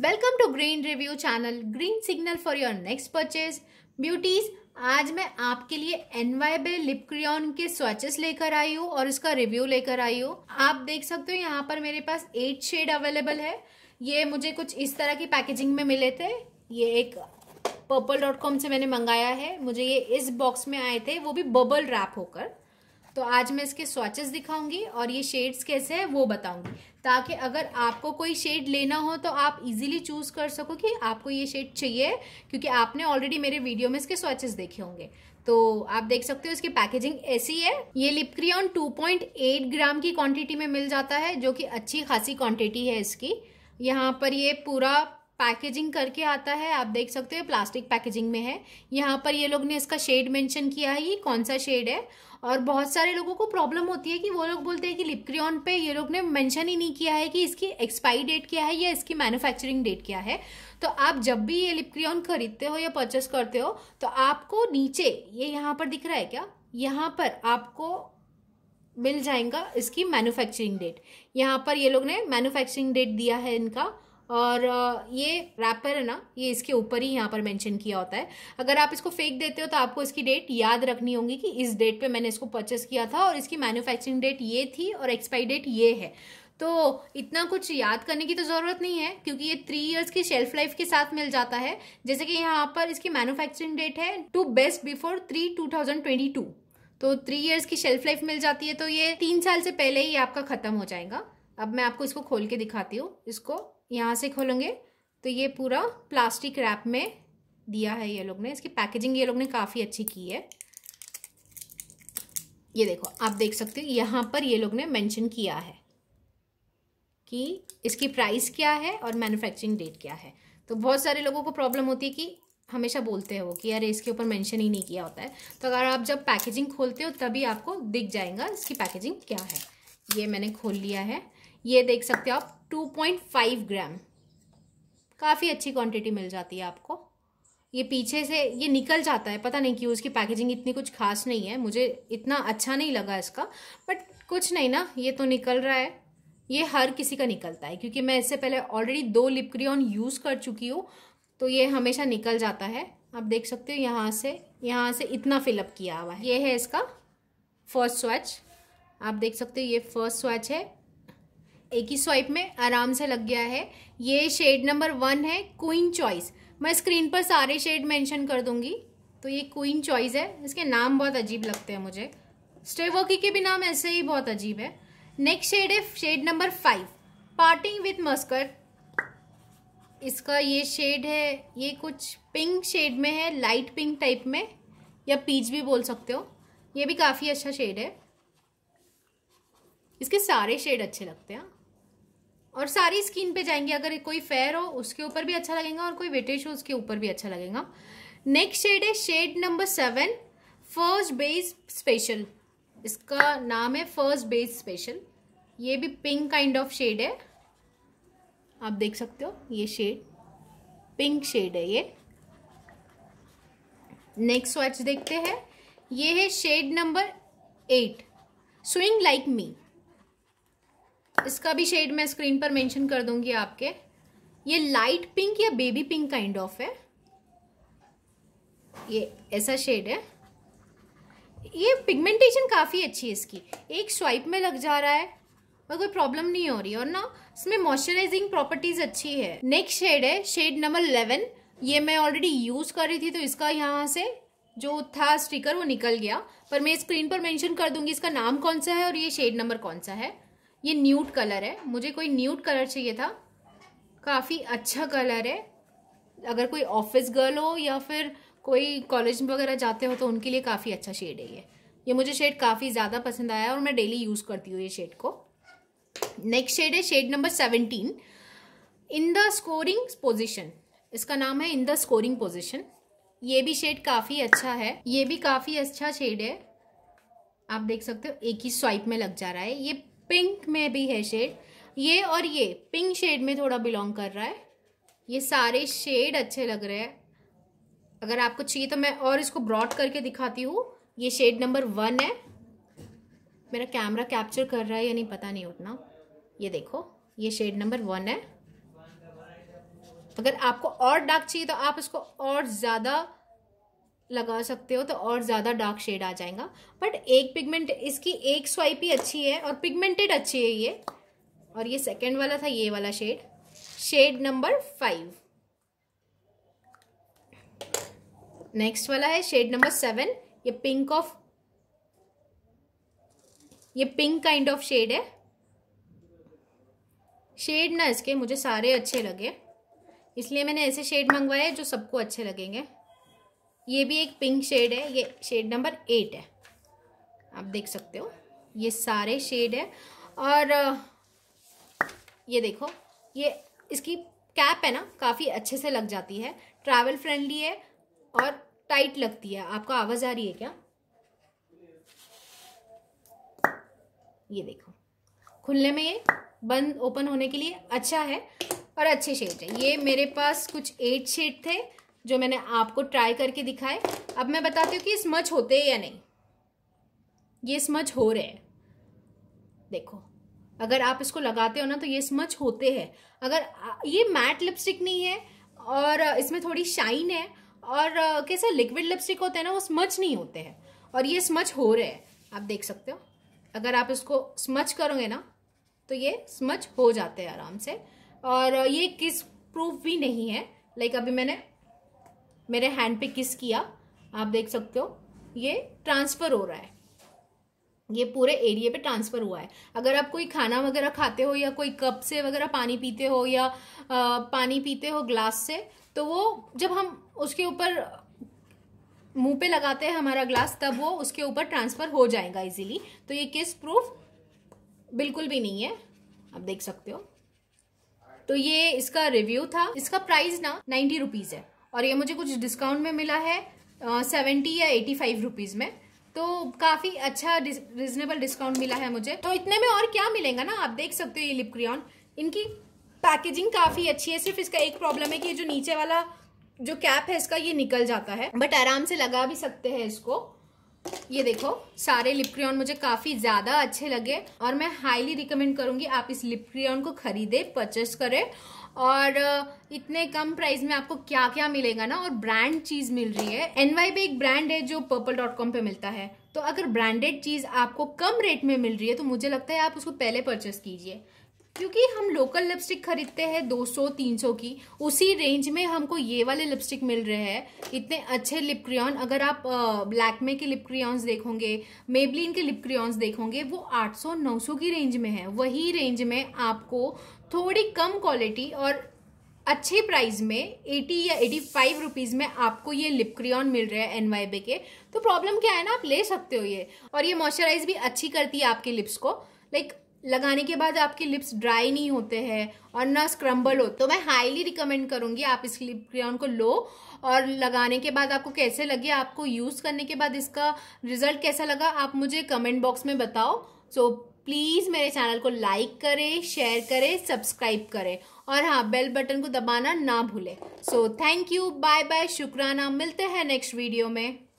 welcome to green review channel green signal for your next purchase beauties आज मैं आपके लिए एनवाई बे लिप क्रियोन के swatches लेकर आई हूँ और उसका रिव्यू लेकर आई हूँ आप देख सकते हो यहाँ पर मेरे पास एट शेड अवेलेबल है ये मुझे कुछ इस तरह की पैकेजिंग में मिले थे ये एक पर्पल डॉट कॉम से मैंने मंगाया है मुझे ये इस बॉक्स में आए थे वो भी बबल रैप होकर तो आज मैं इसके स्वाचेस दिखाऊंगी और ये शेड्स कैसे हैं वो बताऊंगी ताकि अगर आपको कोई शेड लेना हो तो आप इजीली चूज़ कर सको कि आपको ये शेड चाहिए क्योंकि आपने ऑलरेडी मेरे वीडियो में इसके स्वाचेस देखे होंगे तो आप देख सकते हो इसकी पैकेजिंग ऐसी है ये लिपक्रियन टू ग्राम की क्वांटिटी में मिल जाता है जो कि अच्छी खासी क्वांटिटी है इसकी यहाँ पर ये पूरा पैकेजिंग करके आता है आप देख सकते हो प्लास्टिक पैकेजिंग में है यहाँ पर ये लोग ने इसका शेड मेंशन किया है ये कौन सा शेड है और बहुत सारे लोगों को प्रॉब्लम होती है कि वो लोग बोलते हैं कि लिपक्रियॉन पे ये लोग ने मेंशन ही नहीं किया है कि इसकी एक्सपायरी डेट क्या है या इसकी मैन्युफैक्चरिंग डेट क्या है तो आप जब भी ये लिपक्रियॉन खरीदते हो या परचेस करते हो तो आपको नीचे ये यहाँ पर दिख रहा है क्या यहाँ पर आपको मिल जाएगा इसकी मैन्युफैक्चरिंग डेट यहाँ पर ये लोग ने मैन्युफैक्चरिंग डेट दिया है इनका और ये रैपर है ना ये इसके ऊपर ही यहाँ पर मेंशन किया होता है अगर आप इसको फेक देते हो तो आपको इसकी डेट याद रखनी होगी कि इस डेट पे मैंने इसको परचेस किया था और इसकी मैन्युफैक्चरिंग डेट ये थी और एक्सपायरी डेट ये है तो इतना कुछ याद करने की तो ज़रूरत नहीं है क्योंकि ये थ्री इयर्स की शेल्फ लाइफ के साथ मिल जाता है जैसे कि यहाँ पर इसकी मैनुफैक्चरिंग डेट है to best before three two thousand twenty two तो थ्री इयर्स की शेल्फ लाइफ मिल जाती है तो ये तीन साल से पहले ही आपका ख़त्म हो जाएगा अब मैं आपको इसको खोल के दिखाती हूँ इसको यहाँ से खोलेंगे तो ये पूरा प्लास्टिक रैप में दिया है ये लोग ने इसकी पैकेजिंग ये लोग ने काफ़ी अच्छी की है ये देखो आप देख सकते हो यहाँ पर ये लोग ने मेंशन किया है कि इसकी प्राइस क्या है और मैन्युफैक्चरिंग डेट क्या है तो बहुत सारे लोगों को प्रॉब्लम होती है कि हमेशा बोलते हैं वो कि यार इसके ऊपर मेंशन ही नहीं किया होता है तो अगर आप जब पैकेजिंग खोलते हो तभी आपको दिख जाएगा इसकी पैकेजिंग क्या है ये मैंने खोल लिया है ये देख सकते हो आप 2.5 ग्राम काफ़ी अच्छी क्वांटिटी मिल जाती है आपको ये पीछे से ये निकल जाता है पता नहीं क्यों उसकी पैकेजिंग इतनी कुछ खास नहीं है मुझे इतना अच्छा नहीं लगा इसका बट कुछ नहीं ना ये तो निकल रहा है ये हर किसी का निकलता है क्योंकि मैं इससे पहले ऑलरेडी दो लिपक्रियॉन यूज़ कर चुकी हूँ तो ये हमेशा निकल जाता है आप देख सकते हो यहाँ से यहाँ से इतना फिलअप किया हुआ है ये है इसका फर्स्ट स्वैच आप देख सकते हो ये फर्स्ट स्वैच है एक ही स्वाइप में आराम से लग गया है ये शेड नंबर वन है क्वीन चॉइस मैं स्क्रीन पर सारे शेड मेंशन कर दूंगी तो ये क्वीन चॉइस है इसके नाम बहुत अजीब लगते हैं मुझे स्टेवोकी के भी नाम ऐसे ही बहुत अजीब है नेक्स्ट शेड है shade number five parting with mascara इसका ये शेड है ये कुछ पिंक शेड में है लाइट पिंक टाइप में या पीच भी बोल सकते हो ये भी काफ़ी अच्छा शेड है इसके सारे शेड अच्छे लगते हैं और सारी स्किन पे जाएंगे अगर कोई फेयर हो उसके ऊपर भी अच्छा लगेगा और कोई वेटेज हो उसके ऊपर भी अच्छा लगेगा नेक्स्ट शेड है shade number seven first base special इसका नाम है फर्स्ट बेस स्पेशल ये भी पिंक काइंड ऑफ शेड है आप देख सकते हो ये शेड पिंक शेड है ये नेक्स्ट वॉच देखते हैं ये है shade number eight swing like me इसका भी शेड मैं स्क्रीन पर मेंशन कर दूंगी आपके ये लाइट पिंक या बेबी पिंक काइंड ऑफ है ये ऐसा शेड है ये पिगमेंटेशन काफ़ी अच्छी है इसकी एक स्वाइप में लग जा रहा है और कोई प्रॉब्लम नहीं हो रही और ना इसमें मॉइस्चराइजिंग प्रॉपर्टीज अच्छी है नेक्स्ट शेड है शेड नंबर इलेवन ये मैं ऑलरेडी यूज़ कर रही थी तो इसका यहाँ से जो था स्टिकर वो निकल गया पर मैं स्क्रीन पर मेंशन कर दूंगी इसका नाम कौन सा है और ये शेड नंबर कौन सा है ये न्यूट कलर है मुझे कोई न्यूट कलर चाहिए था काफ़ी अच्छा कलर है अगर कोई ऑफिस गर्ल हो या फिर कोई कॉलेज वगैरह जाते हो तो उनके लिए काफ़ी अच्छा शेड है ये ये मुझे शेड काफ़ी ज़्यादा पसंद आया और मैं डेली यूज़ करती हूँ ये शेड को नेक्स्ट शेड है shade number seventeen in the scoring position इसका नाम है इन द स्कोरिंग पोजिशन ये भी शेड काफ़ी अच्छा है ये भी काफ़ी अच्छा शेड है आप देख सकते हो एक ही स्वाइप में लग जा रहा है ये पिंक में भी है शेड ये और ये पिंक शेड में थोड़ा बिलोंग कर रहा है ये सारे शेड अच्छे लग रहे हैं अगर आपको चाहिए तो मैं और इसको ब्रॉड करके दिखाती हूँ ये शेड नंबर वन है मेरा कैमरा कैप्चर कर रहा है या नहीं पता नहीं उतना ये देखो ये शेड नंबर वन है अगर आपको और डार्क चाहिए तो आप इसको और ज़्यादा लगा सकते हो तो और ज़्यादा डार्क शेड आ जाएगा बट एक पिगमेंट इसकी एक स्वाइप ही अच्छी है और पिगमेंटेड अच्छी है ये और ये सेकेंड वाला था ये वाला shade shade number five next वाला है शेड नंबर सेवन ये पिंक ऑफ ये पिंक काइंड ऑफ शेड है शेड ना इसके मुझे सारे अच्छे लगे इसलिए मैंने ऐसे शेड मंगवाए जो सबको अच्छे लगेंगे ये भी एक पिंक शेड है ये शेड नंबर एट है आप देख सकते हो ये सारे शेड है और ये देखो ये इसकी कैप है ना काफ़ी अच्छे से लग जाती है ट्रैवल फ्रेंडली है और टाइट लगती है आपको आवाज़ आ रही है क्या ये देखो खुलने में ये बंद ओपन होने के लिए अच्छा है और अच्छे शेड है ये मेरे पास कुछ एट शेड थे जो मैंने आपको ट्राई करके दिखाए अब मैं बताती हूँ कि स्मच होते हैं या नहीं ये स्मच हो रहे हैं देखो अगर आप इसको लगाते हो ना तो ये स्मच होते हैं अगर ये मैट लिपस्टिक नहीं है और इसमें थोड़ी शाइन है और कैसे लिक्विड लिपस्टिक होते हैं ना वो स्मच नहीं होते हैं और ये स्मच हो रहे हैं आप देख सकते हो अगर आप इसको स्मच करोगे ना तो ये स्मच हो जाते हैं आराम से और ये किस प्रूफ भी नहीं है लाइक अभी मैंने मेरे हैंड पे किस किया आप देख सकते हो ये ट्रांसफ़र हो रहा है ये पूरे एरिया पे ट्रांसफ़र हुआ है अगर आप कोई खाना वगैरह खाते हो या कोई कप से वगैरह पानी पीते हो या आ, पानी पीते हो ग्लास से तो वो जब हम उसके ऊपर मुंह पे लगाते हैं हमारा ग्लास तब वो उसके ऊपर ट्रांसफ़र हो जाएगा इजीली तो ये केस प्रूफ बिल्कुल भी नहीं है आप देख सकते हो तो ये इसका रिव्यू था इसका प्राइस ना नाइन्टी रुपीज़ है और ये मुझे कुछ डिस्काउंट में मिला है सेवेंटी या एटी फाइव रुपीज़ में तो काफ़ी अच्छा रिजनेबल डिस्काउंट मिला है मुझे तो इतने में और क्या मिलेगा ना आप देख सकते हो ये लिप क्रियॉन इनकी पैकेजिंग काफ़ी अच्छी है सिर्फ इसका एक प्रॉब्लम है कि जो नीचे वाला जो कैप है इसका ये निकल जाता है बट आराम से लगा भी सकते हैं इसको ये देखो सारे लिप क्रियॉन मुझे काफ़ी ज़्यादा अच्छे लगे और मैं हाईली रिकमेंड करूँगी आप इस लिप क्रियॉन को खरीदे परचेस करें और इतने कम प्राइस में आपको क्या क्या मिलेगा ना और ब्रांड चीज़ मिल रही है एन वाई एक ब्रांड है जो पर्पल डॉट कॉम पर मिलता है तो अगर ब्रांडेड चीज़ आपको कम रेट में मिल रही है तो मुझे लगता है आप उसको पहले परचेस कीजिए क्योंकि हम लोकल लिपस्टिक खरीदते हैं 200 300 की उसी रेंज में हमको ये वाले लिपस्टिक मिल रहे हैं इतने अच्छे लिप क्रियॉन अगर आप ब्लैकमे के लिप क्रियॉन्स देखोगे मेबलिन के लिप क्रियॉन्स देखोगे वो 800 900 की रेंज में है वही रेंज में आपको थोड़ी कम क्वालिटी और अच्छे प्राइस में 80 या 85 रुपीस में आपको ये लिप क्रियॉन मिल रहा है एनवाईबे के तो प्रॉब्लम क्या है ना आप ले सकते हो ये और ये मॉइस्चराइज भी अच्छी करती है आपके लिप्स को लाइक लगाने के बाद आपके लिप्स ड्राई नहीं होते हैं और ना स्क्रम्बल हो तो मैं हाईली रिकमेंड करूँगी आप इस लिप क्रियॉन को लो और लगाने के बाद आपको कैसे लगे आपको यूज़ करने के बाद इसका रिजल्ट कैसा लगा आप मुझे कमेंट बॉक्स में बताओ सो so, प्लीज़ मेरे चैनल को लाइक करें शेयर करें सब्सक्राइब करें और हाँ बेल बटन को दबाना ना भूलें so thank you bye bye शुक्राना मिलते हैं नेक्स्ट वीडियो में